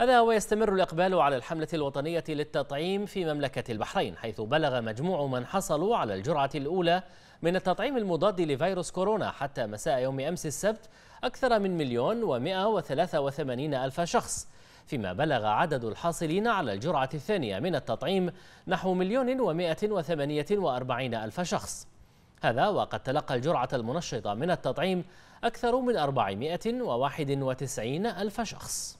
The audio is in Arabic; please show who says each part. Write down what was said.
Speaker 1: هذا ويستمر الإقبال على الحملة الوطنية للتطعيم في مملكة البحرين حيث بلغ مجموع من حصلوا على الجرعة الأولى من التطعيم المضاد لفيروس كورونا حتى مساء يوم أمس السبت أكثر من مليون ومئة وثلاثة وثمانين ألف شخص فيما بلغ عدد الحاصلين على الجرعة الثانية من التطعيم نحو مليون ومئة وثمانية وأربعين ألف شخص هذا وقد تلقى الجرعة المنشطة من التطعيم أكثر من وتسعين ألف شخص